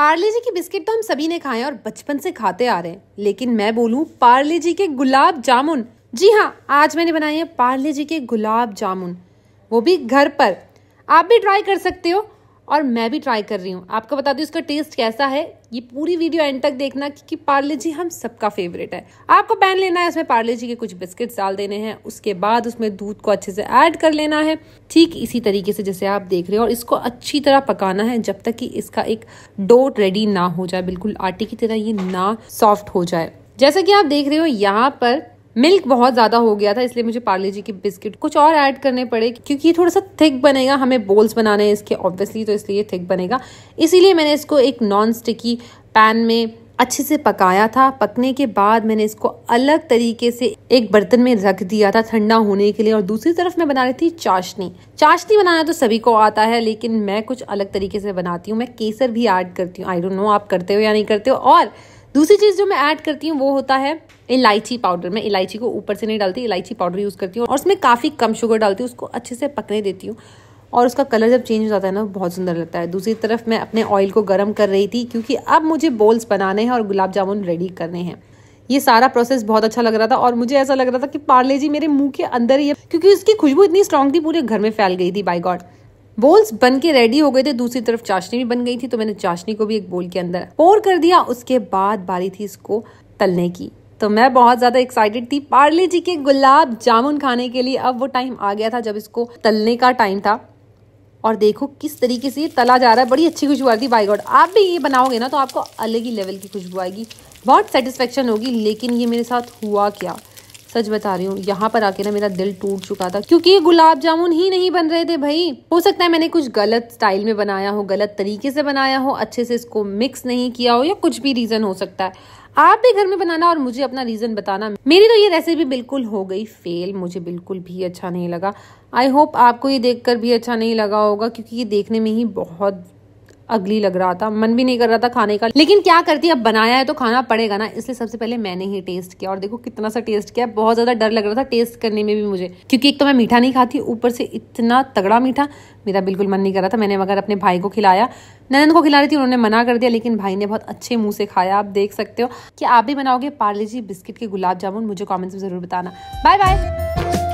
पार्ले जी की बिस्किट तो हम सभी ने खाए और बचपन से खाते आ रहे हैं लेकिन मैं बोलूँ पार्ले जी के गुलाब जामुन जी हाँ आज मैंने बनाए हैं पार्ले जी के गुलाब जामुन वो भी घर पर आप भी ट्राई कर सकते हो और मैं भी ट्राई कर रही हूँ आपको बता दूँ इसका टेस्ट कैसा है ये पूरी वीडियो एंड तक देखना क्योंकि पार्ले जी हम सबका फेवरेट है आपको पैन लेना है उसमें पार्ले जी के कुछ बिस्किट्स डाल देने हैं उसके बाद उसमें दूध को अच्छे से ऐड कर लेना है ठीक इसी तरीके से जैसे आप देख रहे हो और इसको अच्छी तरह पकाना है जब तक कि इसका एक डो रेडी ना हो जाए बिल्कुल आटे की तरह ये ना सॉफ्ट हो जाए जैसा कि आप देख रहे हो यहाँ पर मिल्क बहुत ज़्यादा हो गया था इसलिए मुझे पार्ले जी के बिस्किट कुछ और ऐड करने पड़े क्योंकि ये थोड़ा सा थिक बनेगा हमें बोल्स बनाने हैं इसके ऑब्वियसली तो इसलिए थिक बनेगा इसीलिए मैंने इसको एक नॉन स्टिकी पैन में अच्छे से पकाया था पकने के बाद मैंने इसको अलग तरीके से एक बर्तन में रख दिया था ठंडा होने के लिए और दूसरी तरफ मैं बना रही थी चाशनी चाशनी बनाना तो सभी को आता है लेकिन मैं कुछ अलग तरीके से बनाती हूँ मैं केसर भी ऐड करती हूँ आई डोंट नो आप करते हो या नहीं करते हो और दूसरी चीज़ जो मैं ऐड करती हूँ वो होता है इलायची पाउडर मैं इलायची को ऊपर से नहीं डालती इलायची पाउडर यूज़ करती हूँ और उसमें काफ़ी कम शुगर डालती हूँ उसको अच्छे से पकने देती हूँ और उसका कलर जब चेंज हो जाता है ना बहुत सुंदर लगता है दूसरी तरफ मैं अपने ऑयल को गर्म कर रही थी क्योंकि अब मुझे बोल्स बनाने हैं और गुलाब जामुन रेडी करने हैं ये सारा प्रोसेस बहुत अच्छा लग रहा था और मुझे ऐसा लग रहा था कि पार्ले जी मेरे मुंह के अंदर ही है क्योंकि उसकी खुशबू इतनी स्ट्रांग थी पूरे घर में फैल गई थी बाई गॉड बोल्स बन के रेडी हो गए थे दूसरी तरफ चाशनी भी बन गई थी तो मैंने चाशनी को भी एक बोल के अंदर पोर कर दिया उसके बाद बारी थी इसको तलने की तो मैं बहुत ज़्यादा एक्साइटेड थी पार्ले जी के गुलाब जामुन खाने के लिए अब वो टाइम आ गया था जब इसको तलने का टाइम था और देखो किस तरीके से ये तला जा रहा है बड़ी अच्छी खुशबू आ रही बाई गॉड आप भी ये बनाओगे ना तो आपको अलग ही लेवल की खुशबू आएगी बहुत सेटिस्फेक्शन होगी लेकिन ये मेरे साथ हुआ क्या सच बता रही हूँ यहाँ पर आके ना मेरा दिल टूट चुका था क्योंकि ये गुलाब जामुन ही नहीं बन रहे थे भाई हो सकता है मैंने कुछ गलत स्टाइल में बनाया हो गलत तरीके से बनाया हो अच्छे से इसको मिक्स नहीं किया हो या कुछ भी रीजन हो सकता है आप भी घर में बनाना और मुझे अपना रीजन बताना मेरी तो ये रेसिपी बिल्कुल हो गई फेल मुझे बिल्कुल भी अच्छा नहीं लगा आई होप आपको ये देखकर भी अच्छा नहीं लगा होगा क्योंकि ये देखने में ही बहुत अगली लग रहा था मन भी नहीं कर रहा था खाने का लेकिन क्या करती अब बनाया है तो खाना पड़ेगा ना इसलिए सबसे पहले मैंने ही टेस्ट किया और देखो कितना सा टेस्ट किया बहुत ज्यादा डर लग रहा था टेस्ट करने में भी मुझे क्योंकि एक तो मैं मीठा नहीं खाती ऊपर से इतना तगड़ा मीठा मेरा बिल्कुल मन नहीं कर रहा था मैंने मगर अपने भाई को खिलाया ननन को खिला रही थी उन्होंने मना कर दिया लेकिन भाई ने बहुत अच्छे मुंह से खाया आप देख सकते हो कि आप भी बनाओगे पार्ले जी बिस्किट के गुलाब जामुन मुझे कॉमेंट्स में जरूर बताना बाय बाय